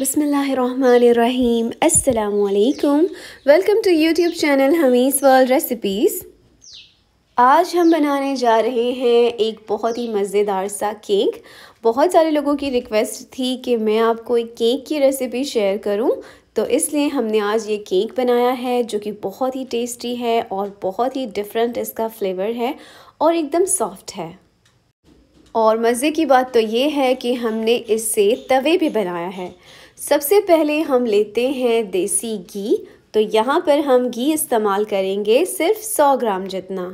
बसमीम अल्लाम welcome to YouTube channel Hamees world recipes आज हम बनाने जा रहे हैं एक बहुत ही मज़ेदार सा केक बहुत सारे लोगों की रिक्वेस्ट थी कि मैं आपको एक केक की रेसिपी शेयर करूं तो इसलिए हमने आज ये केक बनाया है जो कि बहुत ही टेस्टी है और बहुत ही डिफरेंट इसका फ्लेवर है और एकदम सॉफ्ट है और मज़े की बात तो ये है कि हमने इससे तवे भी बनाया है सबसे पहले हम लेते हैं देसी घी तो यहाँ पर हम घी इस्तेमाल करेंगे सिर्फ 100 ग्राम जितना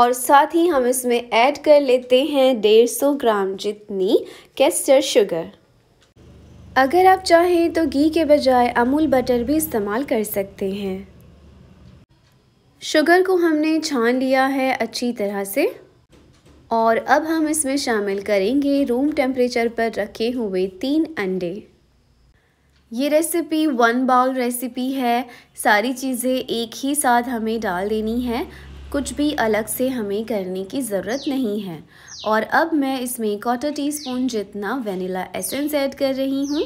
और साथ ही हम इसमें ऐड कर लेते हैं 150 ग्राम जितनी कैस्टर शुगर अगर आप चाहें तो घी के बजाय अमूल बटर भी इस्तेमाल कर सकते हैं शुगर को हमने छान लिया है अच्छी तरह से और अब हम इसमें शामिल करेंगे रूम टेम्परेचर पर रखे हुए तीन अंडे ये रेसिपी वन बाउल रेसिपी है सारी चीज़ें एक ही साथ हमें डाल देनी है कुछ भी अलग से हमें करने की ज़रूरत नहीं है और अब मैं इसमें क्वार्टर टी स्पून जितना वनीला एसेंस ऐड कर रही हूँ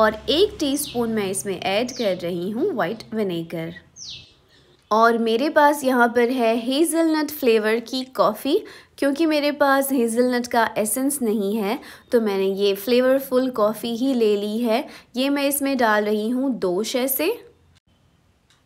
और एक टीस्पून मैं इसमें ऐड कर रही हूँ वाइट विनेगर और मेरे पास यहाँ पर है हेज़लनट फ्लेवर की कॉफ़ी क्योंकि मेरे पास हेज़लनट का एसेंस नहीं है तो मैंने ये फ्लेवरफुल कॉफ़ी ही ले ली है ये मैं इसमें डाल रही हूँ दो शैसे से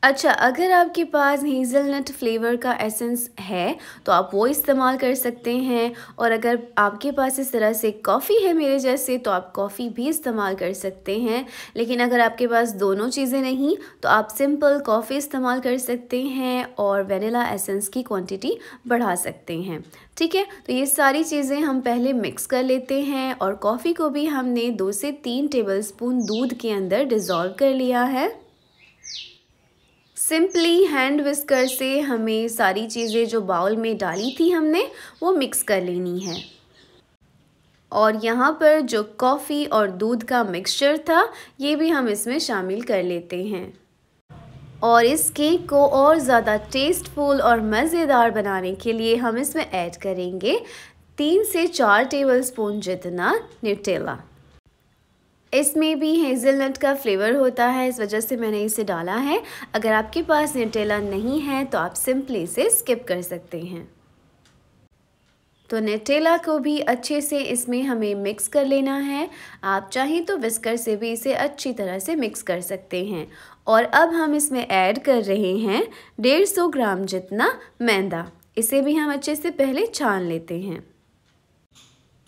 अच्छा अगर आपके पास हेज़लनट फ्लेवर का एसेंस है तो आप वो इस्तेमाल कर सकते हैं और अगर आपके पास इस तरह से कॉफ़ी है मेरे जैसे तो आप कॉफ़ी भी इस्तेमाल कर सकते हैं लेकिन अगर आपके पास दोनों चीज़ें नहीं तो आप सिंपल कॉफ़ी इस्तेमाल कर सकते हैं और वेनिला एसेंस की क्वांटिटी बढ़ा सकते हैं ठीक है तो ये सारी चीज़ें हम पहले मिक्स कर लेते हैं और कॉफ़ी को भी हमने दो से तीन स्पून दूध के अंदर डिज़ोल्व कर लिया है सिंपली हैंड विस्कर से हमें सारी चीज़ें जो बाउल में डाली थी हमने वो मिक्स कर लेनी है और यहाँ पर जो कॉफ़ी और दूध का मिक्सचर था ये भी हम इसमें शामिल कर लेते हैं और इस केक को और ज़्यादा टेस्टफुल और मज़ेदार बनाने के लिए हम इसमें ऐड करेंगे तीन से चार टेबलस्पून जितना न्यूटेला इसमें भी हेज़लनट का फ्लेवर होता है इस वजह से मैंने इसे डाला है अगर आपके पास नटेला नहीं है तो आप सिंपली इसे स्किप कर सकते हैं तो नटेला को भी अच्छे से इसमें हमें मिक्स कर लेना है आप चाहें तो विस्कर से भी इसे अच्छी तरह से मिक्स कर सकते हैं और अब हम इसमें ऐड कर रहे हैं डेढ़ ग्राम जितना मैदा इसे भी हम अच्छे से पहले छान लेते हैं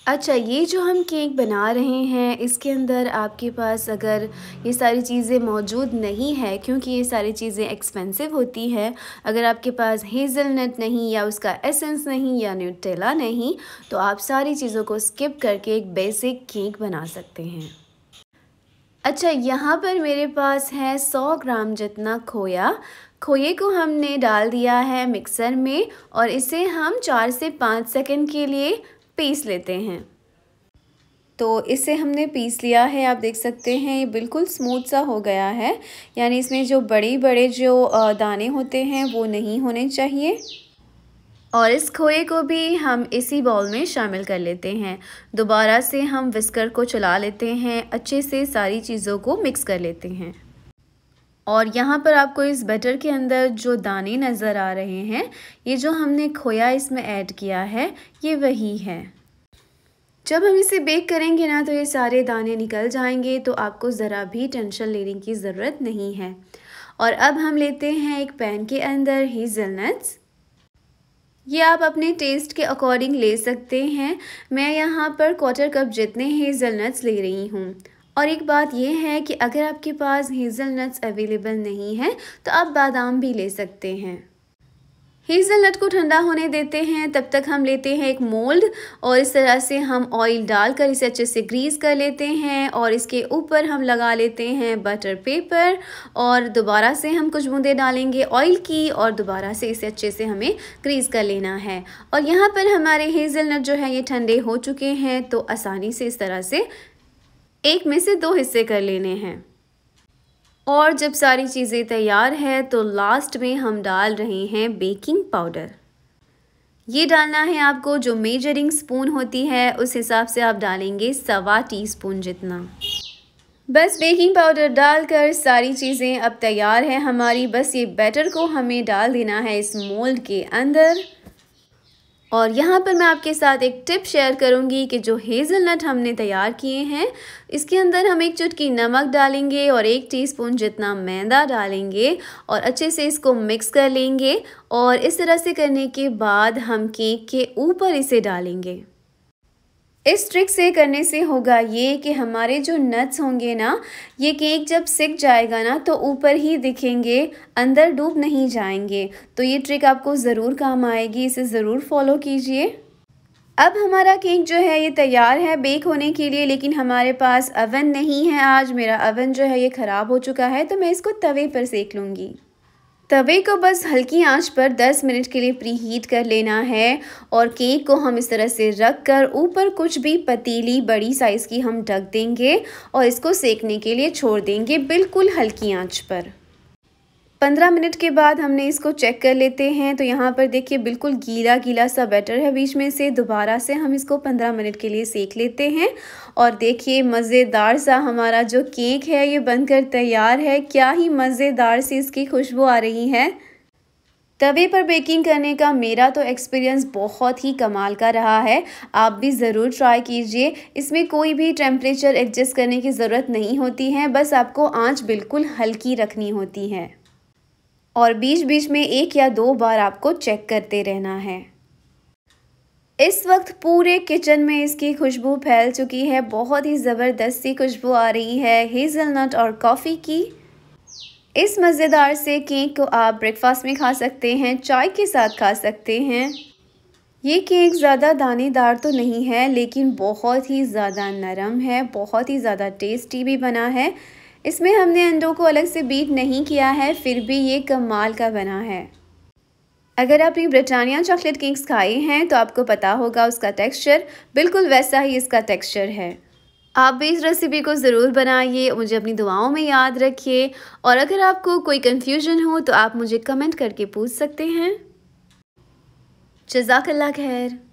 अच्छा ये जो हम केक बना रहे हैं इसके अंदर आपके पास अगर ये सारी चीज़ें मौजूद नहीं है क्योंकि ये सारी चीज़ें एक्सपेंसिव होती है अगर आपके पास हेज़लनट नहीं या उसका एसेंस नहीं या न्यूटेला नहीं तो आप सारी चीज़ों को स्किप करके एक बेसिक केक बना सकते हैं अच्छा यहाँ पर मेरे पास है सौ ग्राम जितना खोया खोए को हमने डाल दिया है मिक्सर में और इसे हम चार से पाँच सेकंड के लिए पीस लेते हैं तो इसे हमने पीस लिया है आप देख सकते हैं ये बिल्कुल स्मूथ सा हो गया है यानी इसमें जो बड़े बड़े जो दाने होते हैं वो नहीं होने चाहिए और इस खोए को भी हम इसी बॉल में शामिल कर लेते हैं दोबारा से हम विस्कर को चला लेते हैं अच्छे से सारी चीज़ों को मिक्स कर लेते हैं और यहाँ पर आपको इस बटर के अंदर जो दाने नज़र आ रहे हैं ये जो हमने खोया इसमें ऐड किया है ये वही है जब हम इसे बेक करेंगे ना तो ये सारे दाने निकल जाएंगे तो आपको ज़रा भी टेंशन लेने की ज़रूरत नहीं है और अब हम लेते हैं एक पैन के अंदर हेज़लनट्स ये आप अपने टेस्ट के अकॉर्डिंग ले सकते हैं मैं यहाँ पर क्वार्टर कप जितने हेज़लनट्स ले रही हूँ और एक बात यह है कि अगर आपके पास हेज़लनट्स अवेलेबल नहीं हैं तो आप बादाम भी ले सकते हैं हेज़लनट को ठंडा होने देते हैं तब तक हम लेते हैं एक मोल्ड और इस तरह से हम ऑयल डालकर इसे अच्छे से ग्रीस कर लेते हैं और इसके ऊपर हम लगा लेते हैं बटर पेपर और दोबारा से हम कुछ बूंदे डालेंगे ऑयल की और दोबारा से इसे अच्छे से हमें ग्रीस कर लेना है और यहाँ पर हमारे हेज़लनट जो है ये ठंडे हो चुके हैं तो आसानी से इस तरह से एक में से दो हिस्से कर लेने हैं और जब सारी चीज़ें तैयार है तो लास्ट में हम डाल रहे हैं बेकिंग पाउडर ये डालना है आपको जो मेजरिंग स्पून होती है उस हिसाब से आप डालेंगे सवा टीस्पून जितना बस बेकिंग पाउडर डालकर सारी चीज़ें अब तैयार है हमारी बस ये बैटर को हमें डाल देना है इस मोल्ड के अंदर और यहाँ पर मैं आपके साथ एक टिप शेयर करूँगी कि जो हेज़लनट हमने तैयार किए हैं इसके अंदर हम एक चुटकी नमक डालेंगे और एक टीस्पून जितना मैदा डालेंगे और अच्छे से इसको मिक्स कर लेंगे और इस तरह से करने के बाद हम केक के ऊपर इसे डालेंगे इस ट्रिक से करने से होगा ये कि हमारे जो नट्स होंगे ना ये केक जब सिक जाएगा ना तो ऊपर ही दिखेंगे अंदर डूब नहीं जाएंगे तो ये ट्रिक आपको ज़रूर काम आएगी इसे ज़रूर फॉलो कीजिए अब हमारा केक जो है ये तैयार है बेक होने के लिए लेकिन हमारे पास अवन नहीं है आज मेरा अवन जो है ये ख़राब हो चुका है तो मैं इसको तवे पर सेक लूँगी तवे को बस हल्की आंच पर 10 मिनट के लिए प्री हीट कर लेना है और केक को हम इस तरह से रख कर ऊपर कुछ भी पतीली बड़ी साइज़ की हम ढक देंगे और इसको सेकने के लिए छोड़ देंगे बिल्कुल हल्की आंच पर पंद्रह मिनट के बाद हमने इसको चेक कर लेते हैं तो यहाँ पर देखिए बिल्कुल गीला गीला सा बैटर है बीच में से दोबारा से हम इसको पंद्रह मिनट के लिए सेक लेते हैं और देखिए मज़ेदार सा हमारा जो केक है ये बनकर तैयार है क्या ही मज़ेदार सी इसकी खुशबू आ रही है तवे पर बेकिंग करने का मेरा तो एक्सपीरियंस बहुत ही कमाल का रहा है आप भी ज़रूर ट्राई कीजिए इसमें कोई भी टेम्परेचर एडजस्ट करने की ज़रूरत नहीं होती है बस आपको आंच बिल्कुल हल्की रखनी होती है और बीच बीच में एक या दो बार आपको चेक करते रहना है इस वक्त पूरे किचन में इसकी खुशबू फैल चुकी है बहुत ही ज़बरदस्त सी खुशबू आ रही है हेज़लनट और कॉफ़ी की इस मज़ेदार से केक को आप ब्रेकफास्ट में खा सकते हैं चाय के साथ खा सकते हैं ये केक ज़्यादा दानेदार तो नहीं है लेकिन बहुत ही ज़्यादा नरम है बहुत ही ज़्यादा टेस्टी भी बना है इसमें हमने अंडों को अलग से बीट नहीं किया है फिर भी ये कमाल का बना है अगर आपने ब्रिटानिया चॉकलेट किंग्स खाए हैं तो आपको पता होगा उसका टेक्सचर बिल्कुल वैसा ही इसका टेक्सचर है आप भी इस रेसिपी को ज़रूर बनाइए मुझे अपनी दुआओं में याद रखिए और अगर आपको कोई कन्फ्यूजन हो तो आप मुझे कमेंट करके पूछ सकते हैं जजाकल्ला खैर